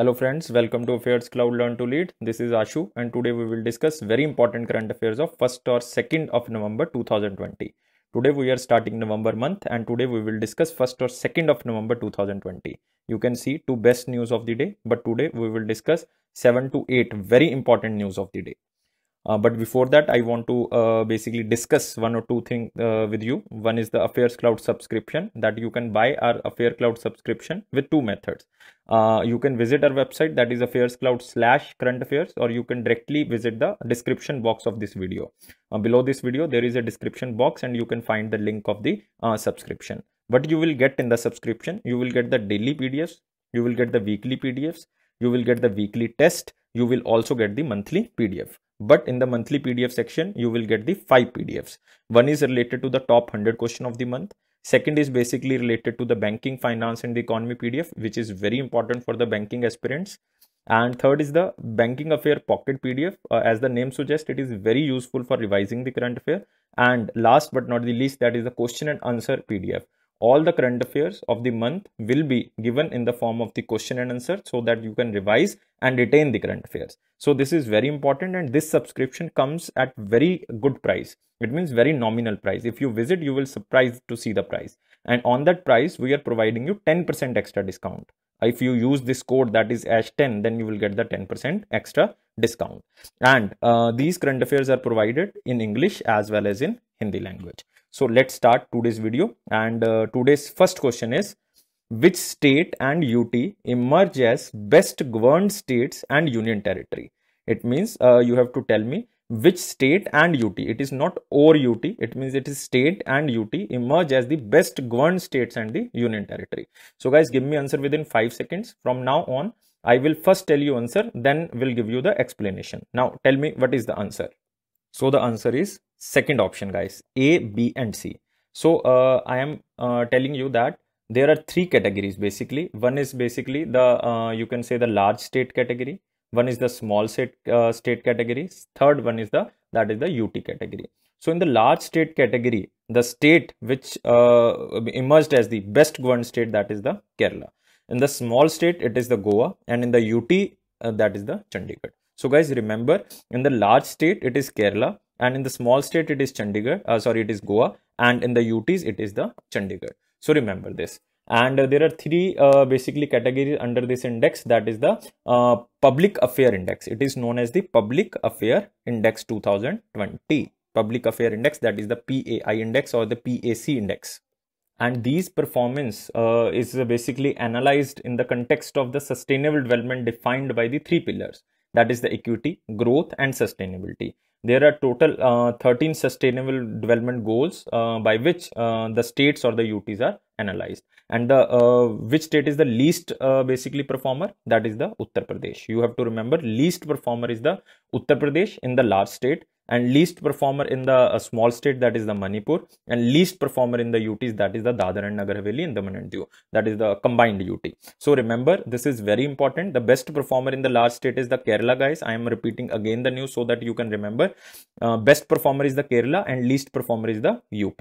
Hello friends, welcome to Affairs Cloud Learn to Lead. This is Ashu and today we will discuss very important current affairs of 1st or 2nd of November 2020. Today we are starting November month and today we will discuss 1st or 2nd of November 2020. You can see two best news of the day but today we will discuss 7 to 8 very important news of the day. Uh, but before that, I want to uh, basically discuss one or two things uh, with you. One is the Affairs Cloud subscription that you can buy our Affairs Cloud subscription with two methods. Uh, you can visit our website that is Affairs Cloud slash current affairs or you can directly visit the description box of this video. Uh, below this video, there is a description box and you can find the link of the subscription. What you will get in the subscription, you will get the daily PDFs, you will get the weekly PDFs, you will get the weekly test, you will also get the monthly PDF but in the monthly pdf section you will get the five pdfs one is related to the top 100 question of the month second is basically related to the banking finance and the economy pdf which is very important for the banking aspirants and third is the banking affair pocket pdf uh, as the name suggests it is very useful for revising the current affair and last but not the least that is the question and answer pdf all the current affairs of the month will be given in the form of the question and answer so that you can revise and retain the current affairs. So this is very important and this subscription comes at very good price. It means very nominal price. If you visit, you will surprise to see the price. And on that price, we are providing you 10% extra discount. If you use this code that is ASH10, then you will get the 10% extra discount. And uh, these current affairs are provided in English as well as in Hindi language. So let's start today's video and uh, today's first question is which state and UT emerge as best governed states and union territory? It means uh, you have to tell me which state and UT, it is not or UT, it means it is state and UT emerge as the best governed states and the union territory. So guys, give me answer within 5 seconds. From now on, I will first tell you answer, then will give you the explanation. Now tell me what is the answer. So the answer is second option guys, A, B and C. So uh, I am uh, telling you that there are three categories basically. One is basically the, uh, you can say the large state category. One is the small state, uh, state category. Third one is the, that is the UT category. So in the large state category, the state which uh, emerged as the best governed state that is the Kerala. In the small state, it is the Goa and in the UT, uh, that is the Chandigarh. So guys, remember in the large state, it is Kerala and in the small state, it is Chandigarh. Uh, sorry, it is Goa and in the UTs, it is the Chandigarh. So remember this. And uh, there are three uh, basically categories under this index that is the uh, Public Affair Index. It is known as the Public Affair Index 2020. Public Affair Index that is the PAI index or the PAC index and these performance uh, is basically analyzed in the context of the sustainable development defined by the three pillars that is the equity growth and sustainability there are total uh, 13 sustainable development goals uh, by which uh, the states or the uts are analyzed and the uh, which state is the least uh, basically performer that is the uttar pradesh you have to remember least performer is the uttar pradesh in the large state and least performer in the small state that is the Manipur and least performer in the UTs that is the Dadar and Nagar Haveli and Daman and Diu that is the combined UT. So remember this is very important the best performer in the large state is the Kerala guys I am repeating again the news so that you can remember uh, best performer is the Kerala and least performer is the UP.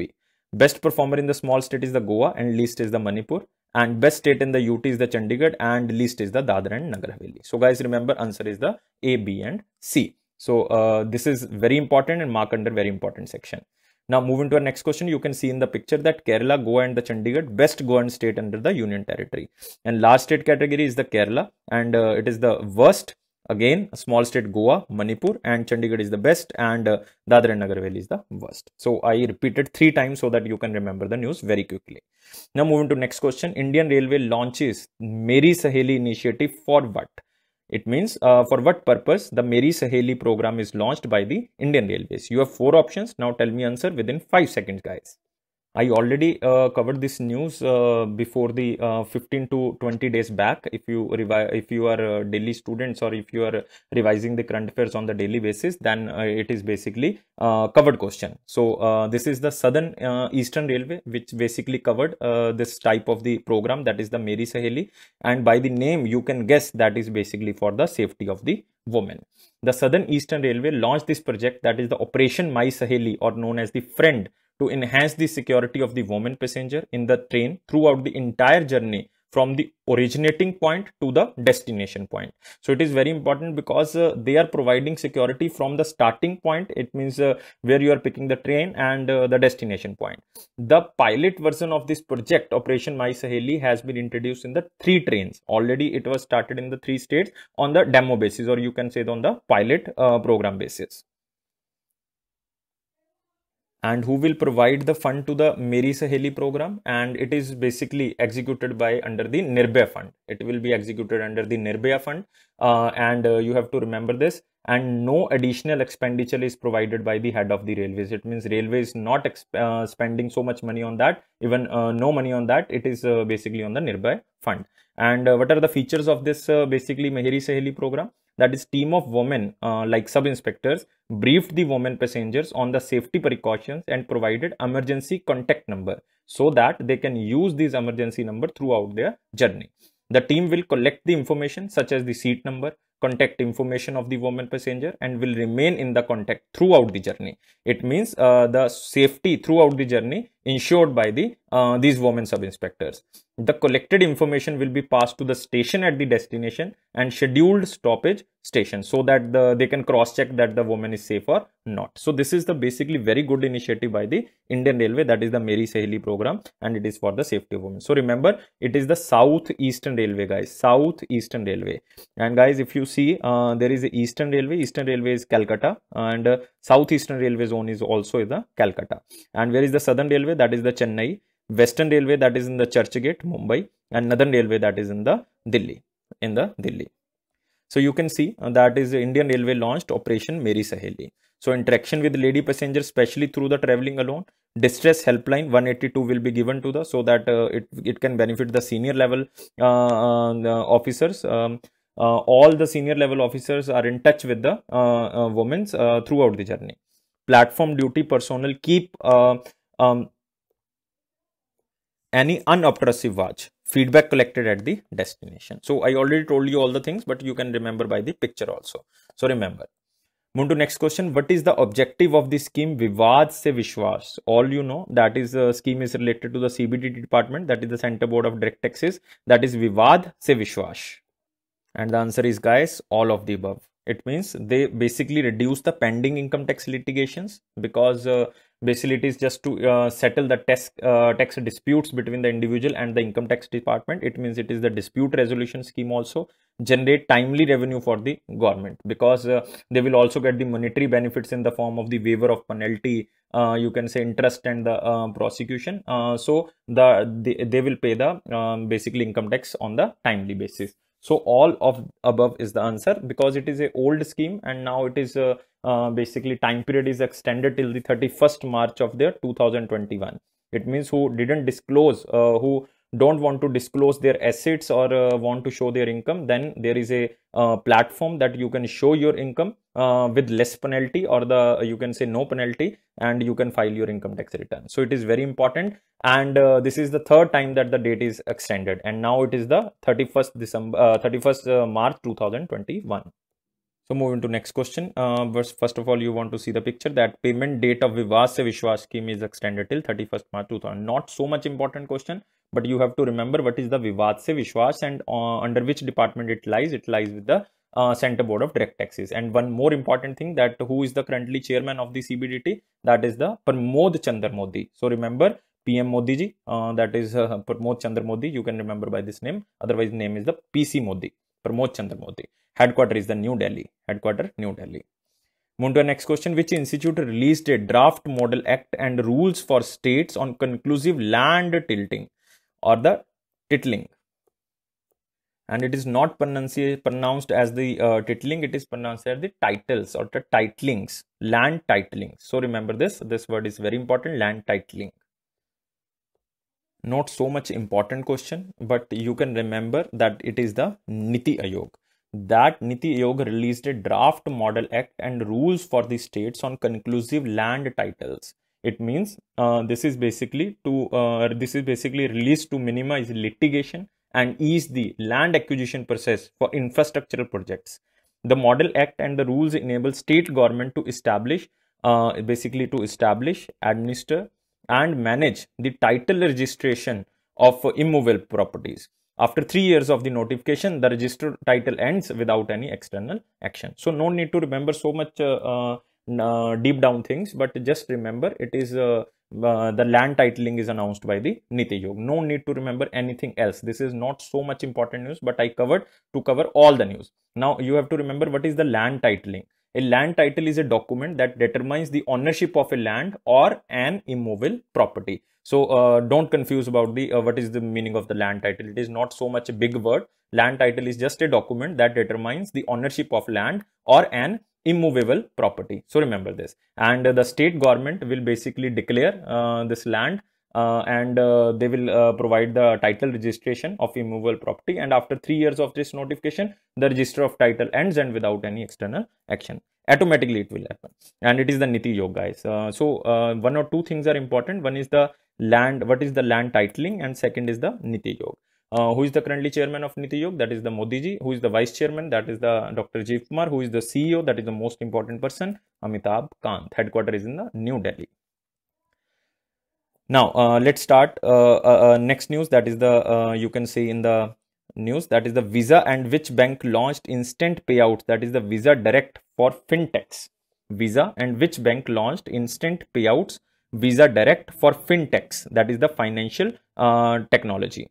Best performer in the small state is the Goa and least is the Manipur and best state in the UT is the Chandigarh and least is the Dadar and Nagar Haveli. So guys remember answer is the A, B and C. So uh, this is very important and mark under very important section. Now moving to our next question, you can see in the picture that Kerala, Goa and the Chandigarh, best goan state under the union territory. And last state category is the Kerala and uh, it is the worst. Again, small state Goa, Manipur and Chandigarh is the best and uh, Dadra and Nagar Haveli is the worst. So I repeated three times so that you can remember the news very quickly. Now moving to next question, Indian Railway launches Mary Saheli initiative for what? It means uh, for what purpose the Meri Saheli program is launched by the Indian Railways. You have four options. Now tell me answer within five seconds, guys. I already uh, covered this news uh, before the uh, 15 to 20 days back. If you revise, if you are daily students or if you are revising the current affairs on the daily basis, then uh, it is basically uh, covered question. So uh, this is the Southern Eastern Railway, which basically covered this type of the program that is the Mary Saheli, and by the name you can guess that is basically for the safety of the woman. The Southern Eastern Railway launched this project that is the Operation My Saheli or known as the Friend to enhance the security of the woman passenger in the train throughout the entire journey from the originating point to the destination point so it is very important because uh, they are providing security from the starting point it means uh, where you are picking the train and uh, the destination point the pilot version of this project operation my saheli has been introduced in the three trains already it was started in the three states on the demo basis or you can say on the pilot uh, program basis and who will provide the fund to the Meri Saheli program and it is basically executed by under the Nirbhaya fund. It will be executed under the Nirbhaya fund uh, and uh, you have to remember this and no additional expenditure is provided by the head of the railways. It means railway is not uh, spending so much money on that, even uh, no money on that. It is uh, basically on the Nirbhaya fund. And uh, what are the features of this basically Meri Saheli program? that is team of women uh, like sub-inspectors briefed the women passengers on the safety precautions and provided emergency contact number so that they can use this emergency number throughout their journey. The team will collect the information such as the seat number, contact information of the woman passenger and will remain in the contact throughout the journey. It means uh, the safety throughout the journey ensured by the uh, these women sub inspectors the collected information will be passed to the station at the destination and scheduled stoppage station so that the they can cross check that the woman is safe or not so this is the basically very good initiative by the indian railway that is the Mary saheli program and it is for the safety of women so remember it is the south eastern railway guys south eastern railway and guys if you see uh, there is a eastern railway eastern railway is calcutta and uh, south eastern railway zone is also the calcutta and where is the southern railway that is the Chennai, Western Railway that is in the Churchgate, Mumbai, and Northern Railway that is in the Delhi, in the Delhi. So you can see uh, that is Indian Railway launched Operation Mary Saheli. So interaction with lady passengers, especially through the traveling alone, distress helpline 182 will be given to the so that uh, it it can benefit the senior level uh, uh officers. Um, uh, all the senior level officers are in touch with the uh, women throughout the journey. Platform duty personnel keep um, any unobtrusive watch feedback collected at the destination. So I already told you all the things, but you can remember by the picture also. So remember. Move to next question. What is the objective of the scheme Vivad Se Vishwas? All you know that is the uh, scheme is related to the CBDT department. That is the Center Board of Direct Taxes. That is Vivad Se Vishwas. And the answer is guys, all of the above. It means they basically reduce the pending income tax litigations because uh, Basically, it is just to uh, settle the tax, uh, tax disputes between the individual and the income tax department. It means it is the dispute resolution scheme also generate timely revenue for the government because uh, they will also get the monetary benefits in the form of the waiver of penalty, uh, you can say interest and the uh, prosecution. Uh, so the, they will pay the um, basically income tax on the timely basis so all of above is the answer because it is a old scheme and now it is uh, uh basically time period is extended till the 31st march of the 2021 it means who didn't disclose uh, who don't want to disclose their assets or uh, want to show their income then there is a uh, platform that you can show your income uh, with less penalty or the uh, you can say no penalty and you can file your income tax return so it is very important and uh, this is the third time that the date is extended and now it is the 31st december 31st uh, march 2021 so moving to next question. Uh, first of all, you want to see the picture that payment date of Vivas Vishwas scheme is extended till 31st March 2000. Not so much important question but you have to remember what is the vivad se vishwas and uh, under which department it lies it lies with the uh, center board of direct taxes and one more important thing that who is the currently chairman of the cbdt that is the pramod chandra modi so remember pm modi ji uh, that is uh, pramod chandra modi you can remember by this name otherwise name is the pc modi pramod chandra modi headquarter is the new delhi headquarter new delhi Move to our next question. Which institute released a draft model act and rules for states on conclusive land tilting? or the titling and it is not pronounced as the uh, titling it is pronounced as the titles or the titlings land titling so remember this this word is very important land titling not so much important question but you can remember that it is the niti ayog that niti ayog released a draft model act and rules for the states on conclusive land titles it means uh, this is basically to uh, this is basically released to minimize litigation and ease the land acquisition process for infrastructural projects the model act and the rules enable state government to establish uh, basically to establish administer and manage the title registration of immovable properties after three years of the notification the registered title ends without any external action so no need to remember so much uh, uh, uh, deep down things but just remember it is uh, uh, the land titling is announced by the Niti Yog. No need to remember anything else. This is not so much important news, but I covered to cover all the news. Now you have to remember what is the land titling. A land title is a document that determines the ownership of a land or an immovable property. So uh, don't confuse about the uh, what is the meaning of the land title. It is not so much a big word. Land title is just a document that determines the ownership of land or an immovable property. So remember this. And uh, the state government will basically declare uh, this land uh, and uh, they will uh, provide the title registration of immovable property and after three years of this notification the register of title ends and without any external action automatically it will happen and it is the niti yog guys uh, so one or two things are important one is the land what is the land titling and second is the niti yog uh, who is the currently chairman of Niti Yog? That is the Modi ji. Who is the vice chairman? That is the Dr. Jeev Kumar. Who is the CEO? That is the most important person, Amitabh Kant. Headquarter is in the New Delhi. Now uh, let's start uh, uh, uh next news. That is the uh, you can see in the news that is the Visa and which bank launched instant payouts. That is the Visa Direct for fintechs. Visa and which bank launched instant payouts. Visa Direct for fintechs. That is the financial technology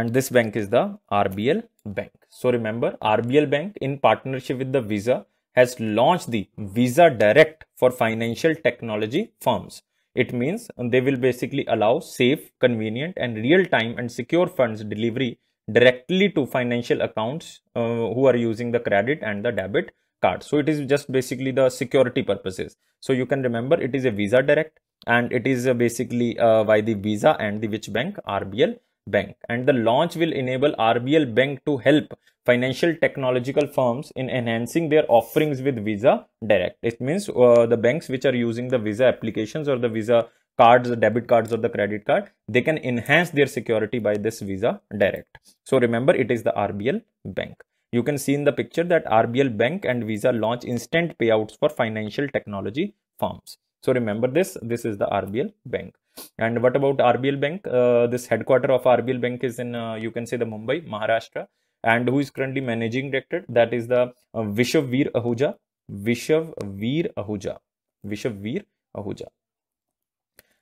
and this bank is the RBL Bank. So remember RBL Bank in partnership with the Visa has launched the Visa Direct for financial technology firms. It means they will basically allow safe, convenient and real-time and secure funds delivery directly to financial accounts uh, who are using the credit and the debit card. So it is just basically the security purposes. So you can remember it is a Visa Direct and it is uh, basically uh, by the Visa and the which bank RBL Bank. And the launch will enable RBL Bank to help financial technological firms in enhancing their offerings with Visa Direct. It means uh, the banks which are using the Visa applications or the Visa cards, the debit cards or the credit card, they can enhance their security by this Visa Direct. So remember, it is the RBL Bank. You can see in the picture that RBL Bank and Visa launch instant payouts for financial technology firms. So remember this, this is the RBL Bank. And what about RBL Bank? Uh, this headquarter of RBL Bank is in, uh, you can say, the Mumbai, Maharashtra. And who is currently managing director? That is the uh, Vishav Veer Ahuja. Vishav Veer Ahuja. Vishav Veer Ahuja.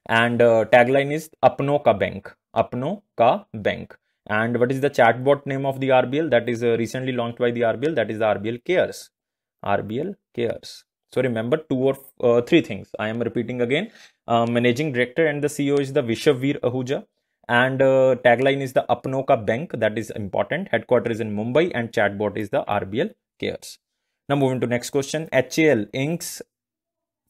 And uh, tagline is Apno Ka Bank. Apno Ka Bank. And what is the chatbot name of the RBL? That is uh, recently launched by the RBL. That is the RBL Cares. RBL Cares. So remember two or uh, three things. I am repeating again. Uh, managing director and the CEO is the Vishavir Ahuja. And uh, tagline is the Apno bank. That is important. Headquarters is in Mumbai and chatbot is the RBL Cares. Now moving to next question. HAL Inc.'s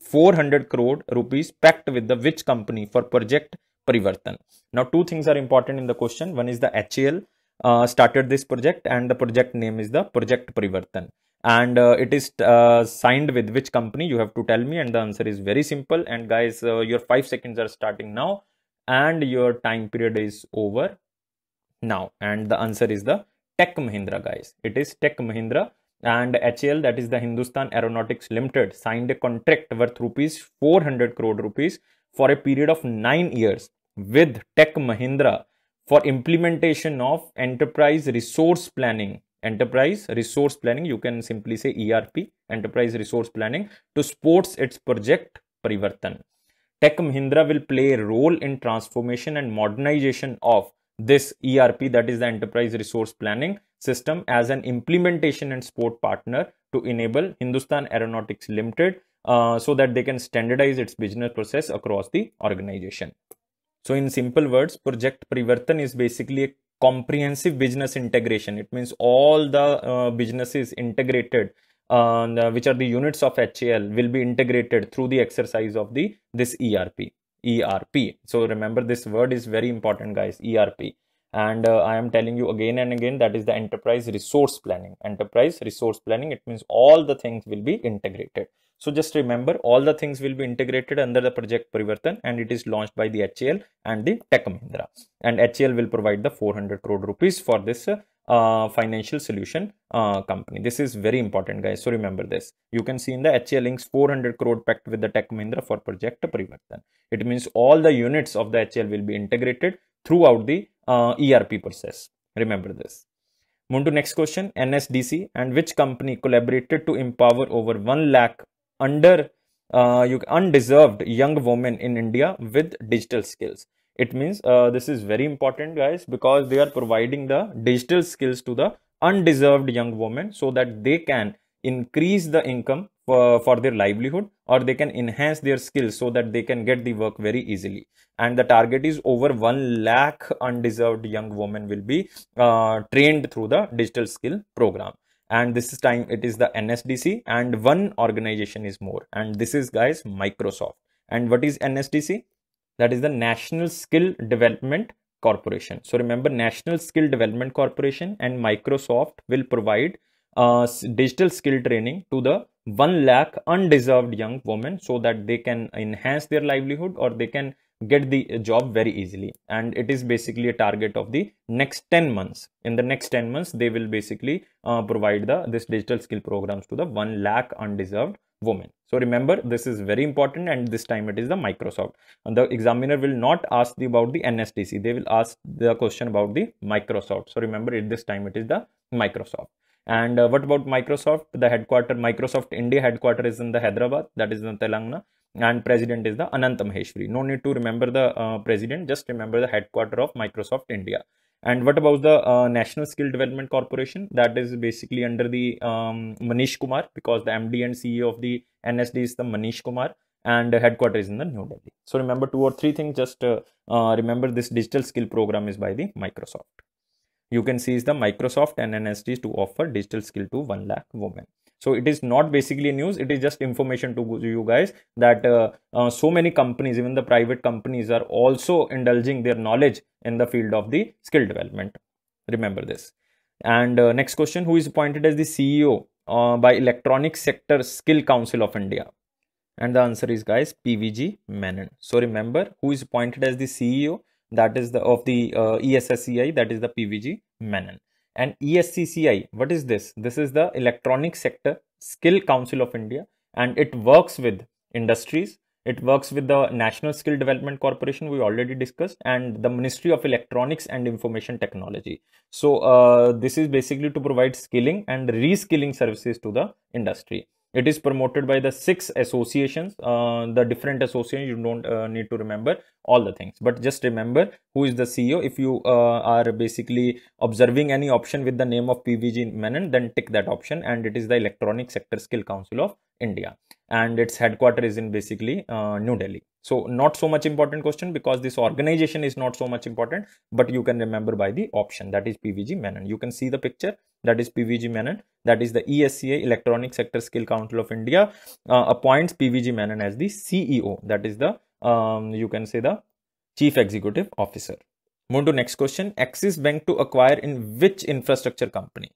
400 crore rupees packed with the which company for project Parivartan? Now two things are important in the question. One is the HAL uh, started this project and the project name is the project Parivartan and uh, it is uh, signed with which company you have to tell me and the answer is very simple and guys uh, your 5 seconds are starting now and your time period is over now and the answer is the Tech Mahindra guys it is Tech Mahindra and HL. that is the Hindustan Aeronautics Limited signed a contract worth rupees 400 crore rupees for a period of 9 years with Tech Mahindra for implementation of enterprise resource planning enterprise resource planning you can simply say erp enterprise resource planning to sports its project parivartan tech mahindra will play a role in transformation and modernization of this erp that is the enterprise resource planning system as an implementation and support partner to enable hindustan aeronautics limited uh, so that they can standardize its business process across the organization so in simple words project parivartan is basically a comprehensive business integration. It means all the uh, businesses integrated, uh, which are the units of HAL, will be integrated through the exercise of the this ERP. ERP. So remember this word is very important, guys. ERP and uh, i am telling you again and again that is the enterprise resource planning enterprise resource planning it means all the things will be integrated so just remember all the things will be integrated under the project Parivartan and it is launched by the HCL and the Tech Mahindra and HCL will provide the 400 crore rupees for this uh, uh, financial solution uh, company. This is very important guys. So remember this. You can see in the HCL links 400 crore packed with the Tech Mahindra for project Parivartan. It means all the units of the HCL will be integrated throughout the uh, ERP process. Remember this. Move to next question, NSDC and which company collaborated to empower over 1 lakh under uh, you undeserved young women in India with digital skills. It means uh, this is very important guys because they are providing the digital skills to the undeserved young women so that they can increase the income for, for their livelihood or they can enhance their skills so that they can get the work very easily and the target is over 1 lakh undeserved young women will be uh, trained through the digital skill program and this time it is the NSDC and one organization is more and this is guys Microsoft and what is NSDC that is the National Skill Development Corporation so remember National Skill Development Corporation and Microsoft will provide uh, digital skill training to the 1 lakh undeserved young women so that they can enhance their livelihood or they can get the job very easily and it is basically a target of the next 10 months in the next 10 months they will basically uh, provide the this digital skill programs to the 1 lakh undeserved women so remember this is very important and this time it is the microsoft and the examiner will not ask the, about the nstc they will ask the question about the microsoft so remember it this time it is the microsoft and uh, what about Microsoft? The headquarter, Microsoft India headquarter is in the Hyderabad, that is in Telangana, and president is the Anant Maheshwari. No need to remember the uh, president, just remember the headquarter of Microsoft India. And what about the uh, National Skill Development Corporation? That is basically under the um, Manish Kumar because the MD and CEO of the NSD is the Manish Kumar and the is in the New Delhi. So remember two or three things. Just uh, uh, remember this digital skill program is by the Microsoft you can see is the Microsoft and NSDs to offer digital skill to 1 lakh women. So it is not basically news. It is just information to you guys that uh, uh, so many companies, even the private companies are also indulging their knowledge in the field of the skill development. Remember this. And uh, next question, who is appointed as the CEO uh, by Electronic Sector Skill Council of India? And the answer is guys, PVG Menon. So remember who is appointed as the CEO that is the of the uh, ESSCI that is the PVG Menon and ESCCI what is this this is the electronic sector skill council of India and it works with industries it works with the National Skill Development Corporation, we already discussed, and the Ministry of Electronics and Information Technology. So, uh, this is basically to provide skilling and reskilling services to the industry it is promoted by the six associations uh, the different associations you don't uh, need to remember all the things but just remember who is the ceo if you uh, are basically observing any option with the name of pvg menon then tick that option and it is the electronic sector skill council of India and its headquarter is in basically uh, New Delhi. So not so much important question because this organization is not so much important, but you can remember by the option that is PVG Menon. You can see the picture that is PVG Menon. That is the ESCA Electronic Sector Skill Council of India uh, appoints PVG Menon as the CEO. That is the um, you can say the chief executive officer. Move to next question. Axis Bank to acquire in which infrastructure company?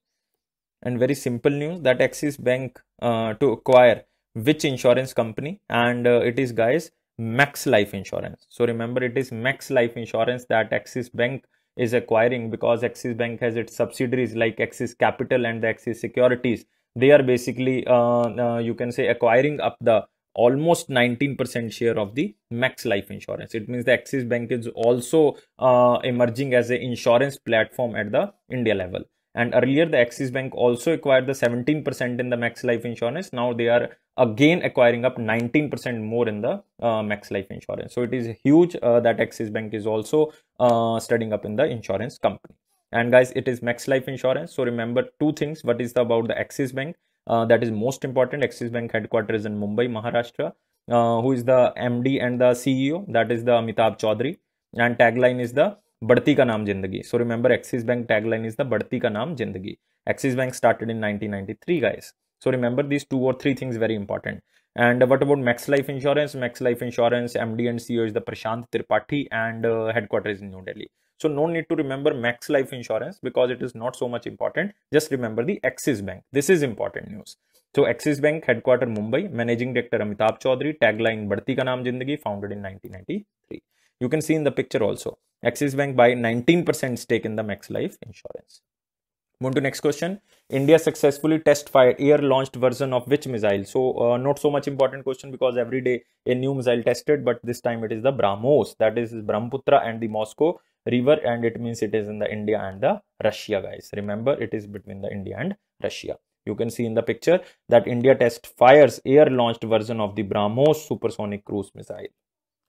and very simple news that Axis Bank uh, to acquire which insurance company and uh, it is guys Max Life Insurance. So remember it is Max Life Insurance that Axis Bank is acquiring because Axis Bank has its subsidiaries like Axis Capital and the Axis Securities. They are basically uh, uh you can say acquiring up the almost 19% share of the max life insurance it means the axis bank is also uh, emerging as an insurance platform at the india level and earlier, the Axis Bank also acquired the 17% in the Max Life Insurance. Now they are again acquiring up 19% more in the uh, Max Life Insurance. So it is huge uh, that Axis Bank is also uh, studying up in the insurance company. And guys, it is Max Life Insurance. So remember two things. What is the, about the Axis Bank? Uh, that is most important. Axis Bank headquarters in Mumbai, Maharashtra. Uh, who is the MD and the CEO? That is the Amitabh Chaudhary. And tagline is the बढ़ती का नाम जिंदगी so remember Axis Bank tagline is the बढ़ती का नाम जिंदगी Axis Bank started in 1993 ninety three guys so remember this two or three things very important and what about Max Life Insurance Max Life Insurance M D and C O is the Prashant Tripathi and headquarter is New Delhi so no need to remember Max Life Insurance because it is not so much important just remember the Axis Bank this is important news so Axis Bank headquarter Mumbai managing director Amitabh Chaudhary tagline बढ़ती का नाम जिंदगी founded in nineteen ninety three You can see in the picture also. Axis Bank buy 19% stake in the Max Life Insurance. Move to next question. India successfully test fired air launched version of which missile? So uh, not so much important question because every day a new missile tested, but this time it is the BrahMos that is Brahmaputra and the Moscow river and it means it is in the India and the Russia guys. Remember it is between the India and Russia. You can see in the picture that India test fires air launched version of the BrahMos supersonic cruise missile.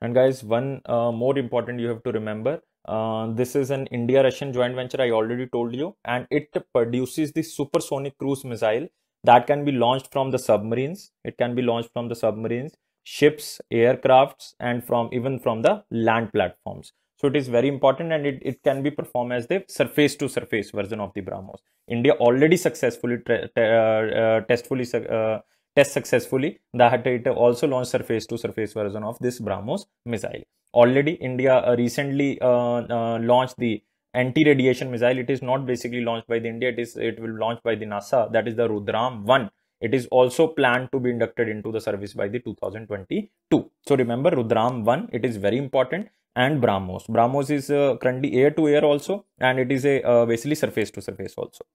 And guys, one uh, more important you have to remember, uh, this is an India-Russian joint venture I already told you and it produces the supersonic cruise missile that can be launched from the submarines. It can be launched from the submarines, ships, aircrafts and from even from the land platforms. So it is very important and it, it can be performed as the surface to surface version of the BrahMos. India already successfully, uh, uh, testfully uh, test successfully, that it also launched surface-to-surface version of this BrahMos missile. Already India uh, recently uh, uh, launched the anti-radiation missile. It is not basically launched by the India, it is it will launch by the NASA, that is the Rudram 1 it is also planned to be inducted into the service by the 2022 so remember rudram 1 it is very important and brahmos brahmos is uh, currently air to air also and it is a uh, basically surface to surface also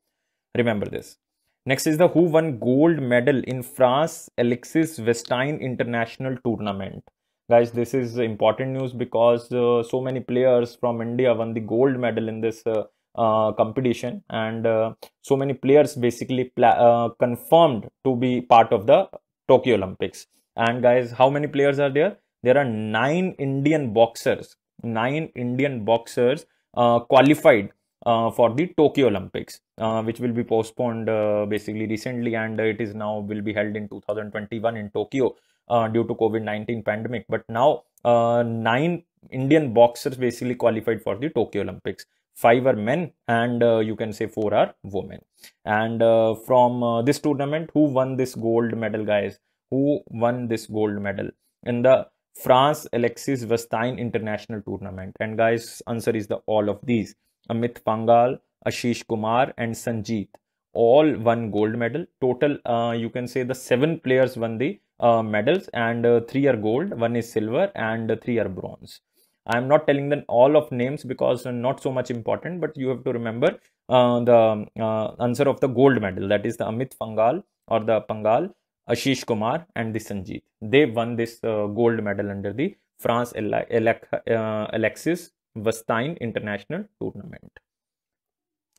remember this Next is the who won gold medal in France Alexis Vestine International Tournament. Guys, this is important news because uh, so many players from India won the gold medal in this uh, uh, competition and uh, so many players basically uh, confirmed to be part of the Tokyo Olympics. And guys, how many players are there? There are nine Indian boxers, nine Indian boxers uh, qualified uh, for the Tokyo Olympics, uh, which will be postponed uh, basically recently, and it is now will be held in 2021 in Tokyo uh, due to COVID-19 pandemic. But now uh, nine Indian boxers basically qualified for the Tokyo Olympics. Five are men, and uh, you can say four are women. And from this tournament, who won this gold medal, guys? Who won this gold medal in the France Alexis Vestine International Tournament? And guys, answer is the all of these. Amit Pangal, Ashish Kumar, and Sanjeet. All won gold medal. Total, uh, you can say the seven players won the uh, medals, and uh, three are gold, one is silver, and three are bronze. I am not telling them all of names because not so much important, but you have to remember uh, the uh, answer of the gold medal. That is the Amit Pangal or the Pangal, Ashish Kumar, and the Sanjeet. They won this uh, gold medal under the France Alexis Vastine International Tournament.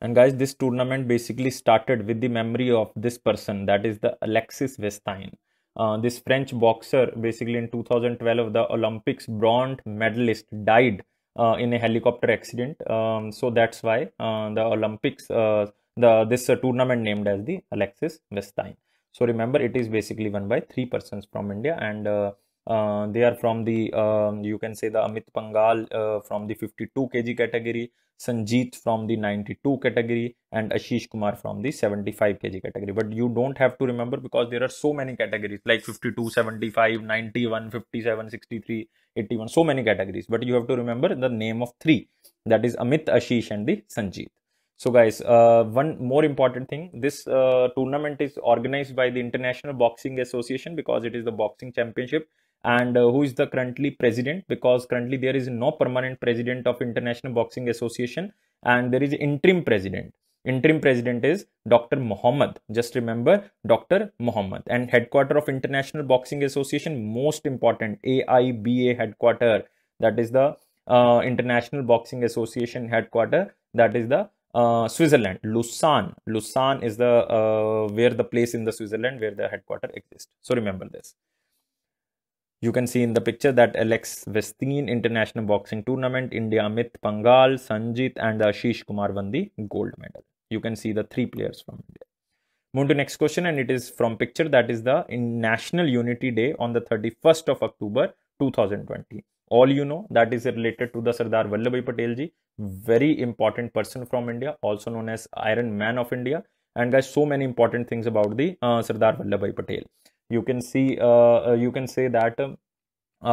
And guys, this tournament basically started with the memory of this person, that is the Alexis Vestine. Uh, this French boxer, basically in 2012, the Olympics bronze medalist, died uh, in a helicopter accident. Um, so that's why uh, the Olympics, uh, the this uh, tournament named as the Alexis Vestine. So remember, it is basically won by three persons from India, and uh, uh, they are from the um, you can say the amit pangal uh, from the 52 kg category sanjeet from the 92 category and ashish kumar from the 75 kg category but you don't have to remember because there are so many categories like 52 75 91 57 63 81 so many categories but you have to remember the name of three that is amit ashish and the sanjeet so guys, uh, one more important thing, this uh, tournament is organized by the International Boxing Association because it is the boxing championship and uh, who is the currently president because currently there is no permanent president of international boxing association and there is interim president interim president is dr mohammed just remember dr mohammed and headquarter of international boxing association most important aiba headquarter that is the uh, international boxing association headquarter that is the uh, switzerland lucerne lucerne is the uh, where the place in the switzerland where the headquarter exists so remember this you can see in the picture that Alex Vestin International Boxing Tournament, India Amit Pangal, Sanjit and Ashish Kumar won the gold medal. You can see the three players from India. Move to next question and it is from picture that is the National Unity Day on the 31st of October 2020. All you know that is related to the Sardar Vallabhbhai Patel ji, very important person from India, also known as Iron Man of India. And guys, so many important things about the uh, Sardar Vallabhbhai Patel you can see uh, uh, you can say that um,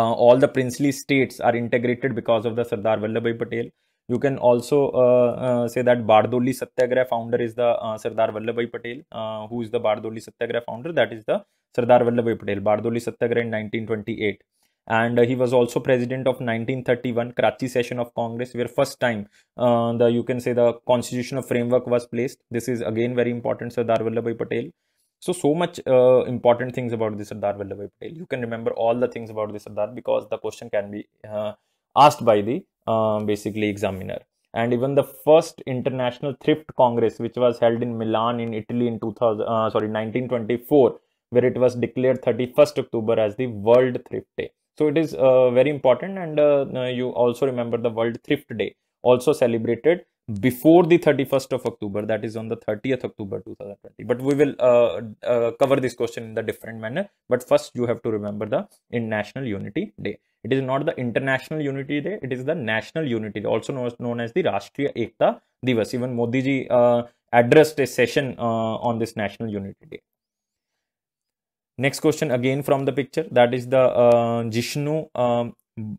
uh, all the princely states are integrated because of the Sardar Vallabhbhai Patel. You can also uh, uh, say that Bardoli Satyagraha founder is the uh, Sardar Vallabhbhai Patel. Uh, who is the Bardoli Satyagraha founder? That is the Sardar Vallabhbhai Patel. Bardoli Satyagraha in 1928. And he was also president of 1931 Karachi session of Congress, where first time the you can say the constitutional framework was placed. This is again very important, Sardar Vallabhbhai Patel. So, so much uh, important things about the Sardar Vallabhbhai Patel. You can remember all the things about the Sardar because the question can be uh, asked by the uh, basically examiner. And even the first international thrift congress, which was held in Milan in Italy in 2000, uh, sorry, 1924, where it was declared 31st October as the World Thrift Day. So it is uh, very important, and uh, you also remember the World Thrift Day, also celebrated before the 31st of October, that is on the 30th October 2020. But we will uh, uh, cover this question in the different manner. But first, you have to remember the International Unity Day. It is not the International Unity Day, it is the National Unity Day, also known, known as the Rashtriya Ekta Divas. Even Modi ji uh, addressed a session uh, on this National Unity Day. Next question again from the picture that is the uh, Jishnu um,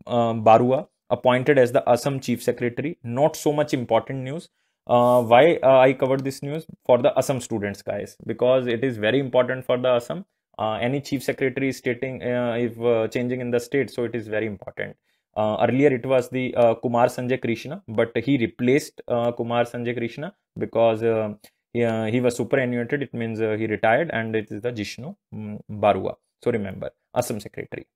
um Barua appointed as the Assam Chief Secretary. Not so much important news. Uh, why uh, I covered this news for the Assam students, guys, because it is very important for the Assam. Uh, any chief secretary is stating uh, if uh, changing in the state, so it is very important. Uh, earlier it was the Kumar Sanjay Krishna, but he replaced Kumar Sanjay Krishna because he, he, was superannuated. It means he retired, and it is the Jishnu mm, Barua. So remember, Assam secretary.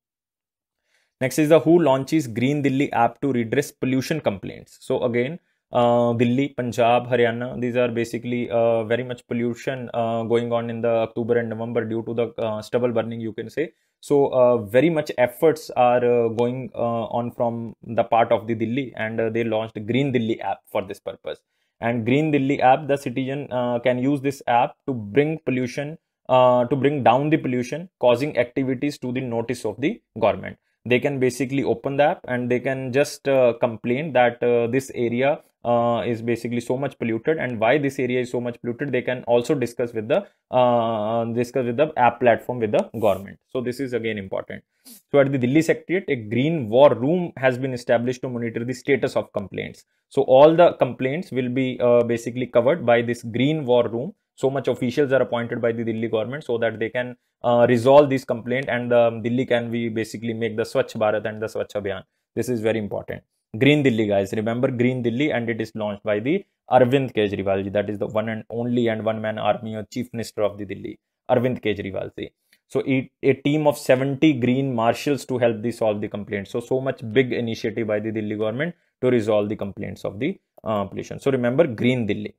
Next is the who launches Green Delhi app to redress pollution complaints. So again, uh, Delhi, Punjab, Haryana, these are basically uh, very much pollution uh, going on in the October and November due to the uh, stubble burning, you can say. So uh, very much efforts are uh, going on from the part of the Delhi and they launched Green Delhi app for this purpose. And Green Delhi app, the citizen can use this app to bring pollution, to bring down the pollution, causing activities to the notice of the government they can basically open the app and they can just uh, complain that uh, this area uh, is basically so much polluted and why this area is so much polluted they can also discuss with the uh, discuss with the app platform with the government so this is again important so at the delhi secretariat a green war room has been established to monitor the status of complaints so all the complaints will be uh, basically covered by this green war room so much officials are appointed by the Delhi government so that they can uh, resolve this complaint and um, Delhi can we basically make the Swachh Bharat and the Swachh Abhiyan. This is very important. Green Delhi guys, remember Green Delhi and it is launched by the Arvind Kejriwal ji. That is the one and only and one man army or chief minister of the Delhi, Arvind Kejriwal ji. So a team of 70 green marshals to help the solve the complaint. So so much big initiative by the Delhi government to resolve the complaints of the uh, pollution. So remember Green Delhi.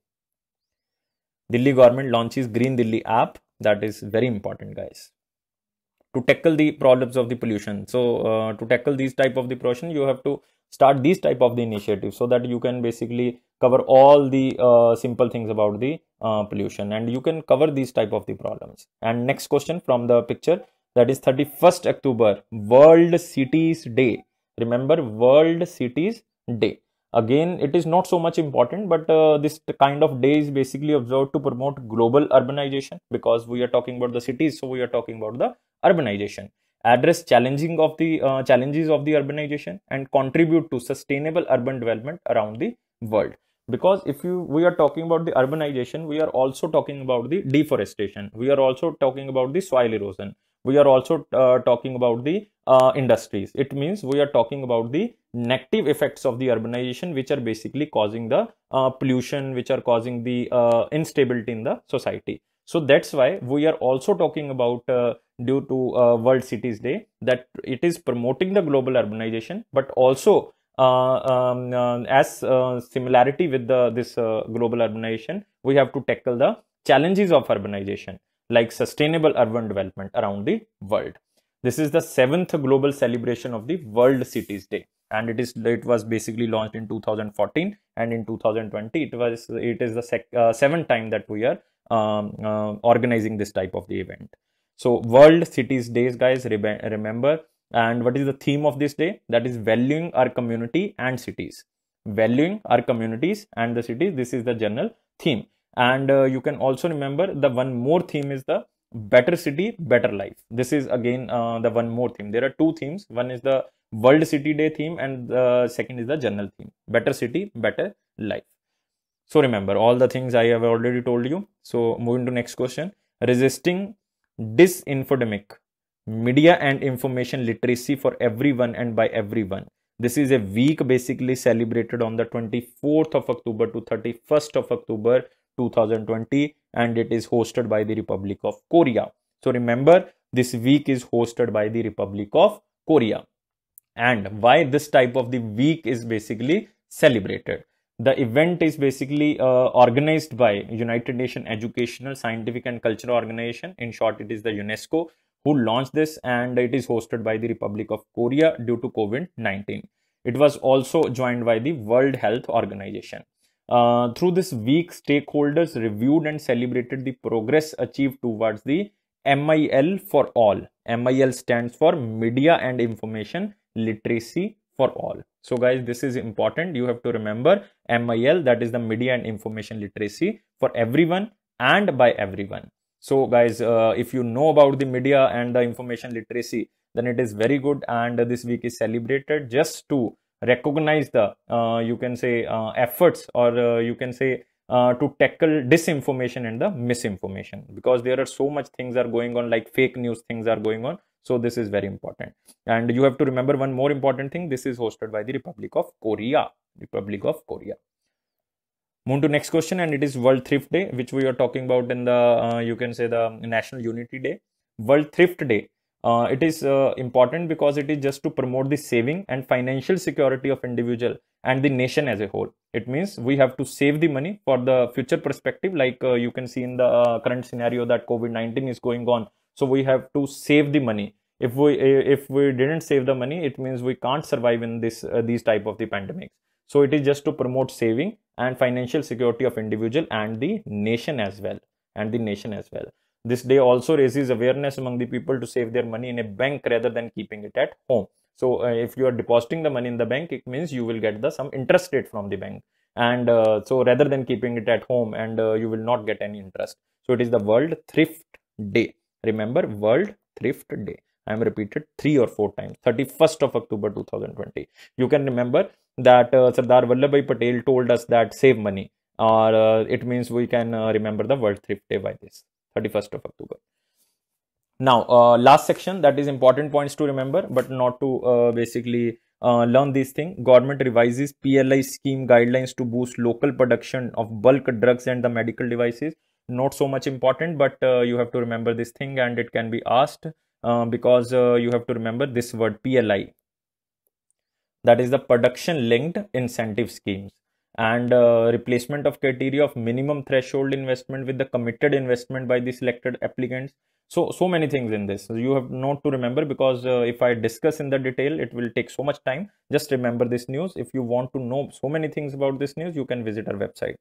Delhi government launches Green Delhi app. That is very important, guys. To tackle the problems of the pollution. So uh, to tackle these type of the pollution, you have to start these type of the initiatives so that you can basically cover all the uh, simple things about the uh, pollution and you can cover these type of the problems. And next question from the picture that is 31st October, World Cities Day. Remember World Cities Day Again, it is not so much important, but uh, this kind of day is basically observed to promote global urbanization because we are talking about the cities, so we are talking about the urbanization. Address challenging of the uh, challenges of the urbanization and contribute to sustainable urban development around the world. Because if you we are talking about the urbanization, we are also talking about the deforestation. We are also talking about the soil erosion. We are also uh, talking about the uh, industries. It means we are talking about the negative effects of the urbanization which are basically causing the uh, pollution which are causing the uh, instability in the society. So that's why we are also talking about uh, due to uh, World Cities Day that it is promoting the global urbanization but also uh, um, as similarity with the this global urbanization we have to tackle the challenges of urbanization like sustainable urban development around the world. This is the seventh global celebration of the World Cities Day and it is it was basically launched in 2014 and in 2020 it was it is the sec, uh, seventh time that we are um, uh, organizing this type of the event. So World Cities Days guys remember and what is the theme of this day that is valuing our community and cities valuing our communities and the cities this is the general theme and uh, you can also remember the one more theme is the better city better life this is again uh, the one more theme there are two themes one is the world city day theme and the second is the general theme better city better life so remember all the things i have already told you so moving to next question resisting disinfodemic media and information literacy for everyone and by everyone this is a week basically celebrated on the 24th of october to 31st of october 2020 and it is hosted by the Republic of Korea. So remember, this week is hosted by the Republic of Korea. And why this type of the week is basically celebrated. The event is basically uh, organized by United Nations Educational, Scientific and Cultural Organization. In short, it is the UNESCO who launched this and it is hosted by the Republic of Korea due to COVID-19. It was also joined by the World Health Organization. Uh, through this week, stakeholders reviewed and celebrated the progress achieved towards the MIL for all. MIL stands for Media and Information Literacy for all. So guys, this is important. You have to remember MIL, that is the Media and Information Literacy for everyone and by everyone. So guys, uh, if you know about the media and the information literacy, then it is very good and this week is celebrated just to recognize the uh, you can say uh, efforts or uh, you can say to tackle disinformation and the misinformation because there are so much things are going on like fake news things are going on so this is very important and you have to remember one more important thing this is hosted by the republic of korea republic of korea move to next question and it is world thrift day which we are talking about in the uh, you can say the national unity day world thrift day uh, it is uh, important because it is just to promote the saving and financial security of individual and the nation as a whole. It means we have to save the money for the future perspective like uh, you can see in the uh, current scenario that COVID-19 is going on. So we have to save the money. If we if we didn't save the money, it means we can't survive in this uh, these type of the pandemics. So it is just to promote saving and financial security of individual and the nation as well and the nation as well. This day also raises awareness among the people to save their money in a bank rather than keeping it at home. So uh, if you are depositing the money in the bank, it means you will get the some interest rate from the bank. And uh, so rather than keeping it at home and uh, you will not get any interest. So it is the World Thrift Day. Remember World Thrift Day. I am repeated three or four times. 31st of October 2020. You can remember that uh, Sardar Vallabhai Patel told us that save money or uh, it means we can uh, remember the World Thrift Day by this. 31st of October. Now, uh, last section that is important points to remember, but not to uh, basically uh, learn these things. Government revises PLI scheme guidelines to boost local production of bulk drugs and the medical devices. Not so much important, but uh, you have to remember this thing and it can be asked uh, because uh, you have to remember this word PLI. That is the production linked incentive schemes and uh, replacement of criteria of minimum threshold investment with the committed investment by the selected applicants so so many things in this you have not to remember because uh, if i discuss in the detail it will take so much time just remember this news if you want to know so many things about this news you can visit our website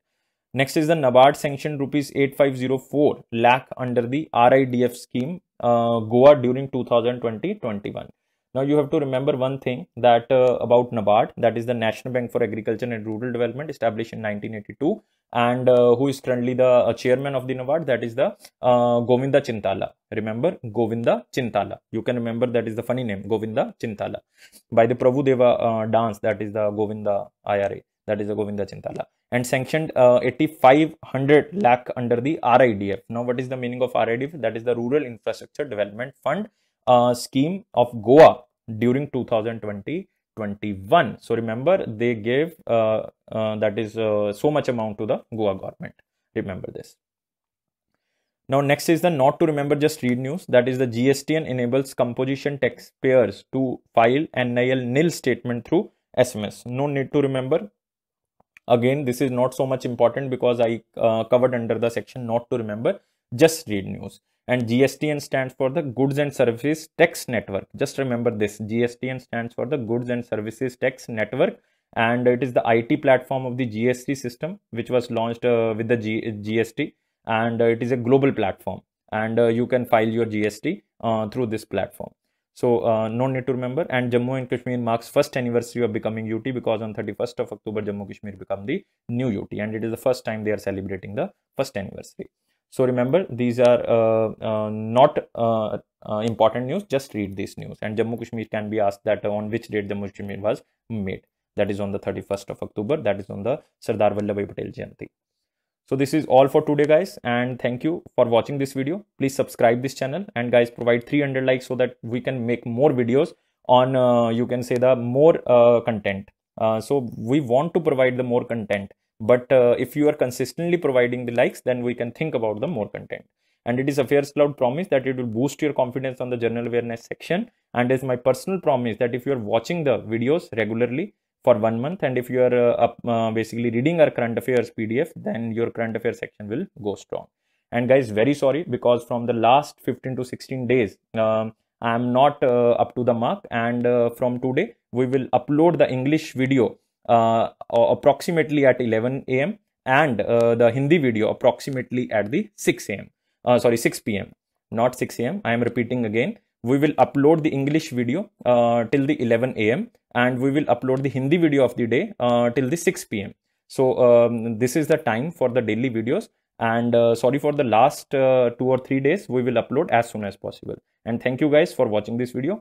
next is the nabard sanctioned rupees 8504 lakh under the ridf scheme uh, goa during 2020 21 now you have to remember one thing that uh, about NABARD, that is the National Bank for Agriculture and Rural Development, established in 1982, and uh, who is currently the uh, chairman of the NABARD, that is the uh, Govinda Chintala. Remember Govinda Chintala. You can remember that is the funny name, Govinda Chintala, by the Prabhudeva uh, dance, that is the Govinda IRA, that is the Govinda Chintala, and sanctioned uh, 8500 lakh under the RIDF. Now what is the meaning of RIDF? That is the Rural Infrastructure Development Fund uh, scheme of Goa during 2020 21 so remember they gave uh, uh, that is uh, so much amount to the goa government remember this now next is the not to remember just read news that is the gstn enables composition taxpayers to file nil nil statement through sms no need to remember again this is not so much important because i uh, covered under the section not to remember just read news and GSTN stands for the Goods and Services Tax Network. Just remember this GSTN stands for the Goods and Services Tax Network and it is the IT platform of the GST system which was launched uh, with the G GST and uh, it is a global platform and uh, you can file your GST uh, through this platform. So uh, no need to remember and Jammu and Kashmir marks first anniversary of becoming UT because on 31st of October Jammu Kashmir become the new UT and it is the first time they are celebrating the first anniversary. So remember, these are uh, uh, not uh, important news. Just read these news. And Jammu Kashmir can be asked that on which date Jammu Kashmir was made. That is on the 31st of October. That is on the Sardar Vallabhbhai Patel Jayanti. So this is all for today guys and thank you for watching this video. Please subscribe this channel and guys provide 300 likes so that we can make more videos on uh, you can say the more uh, content. Uh, so we want to provide the more content but uh, if you are consistently providing the likes then we can think about the more content and it is affairs cloud promise that it will boost your confidence on the general awareness section and is my personal promise that if you are watching the videos regularly for one month and if you are uh, uh, basically reading our current affairs pdf then your current affairs section will go strong and guys very sorry because from the last 15 to 16 days um, i am not uh, up to the mark and uh, from today we will upload the english video uh, approximately at 11 a.m. and uh, the Hindi video approximately at the 6 a.m. Uh, sorry, 6 p.m. Not 6 a.m. I am repeating again we will upload the English video uh, till the 11 a.m. and we will upload the Hindi video of the day uh, till the 6 p.m. So um, this is the time for the daily videos and uh, sorry for the last two or three days we will upload as soon as possible and thank you guys for watching this video.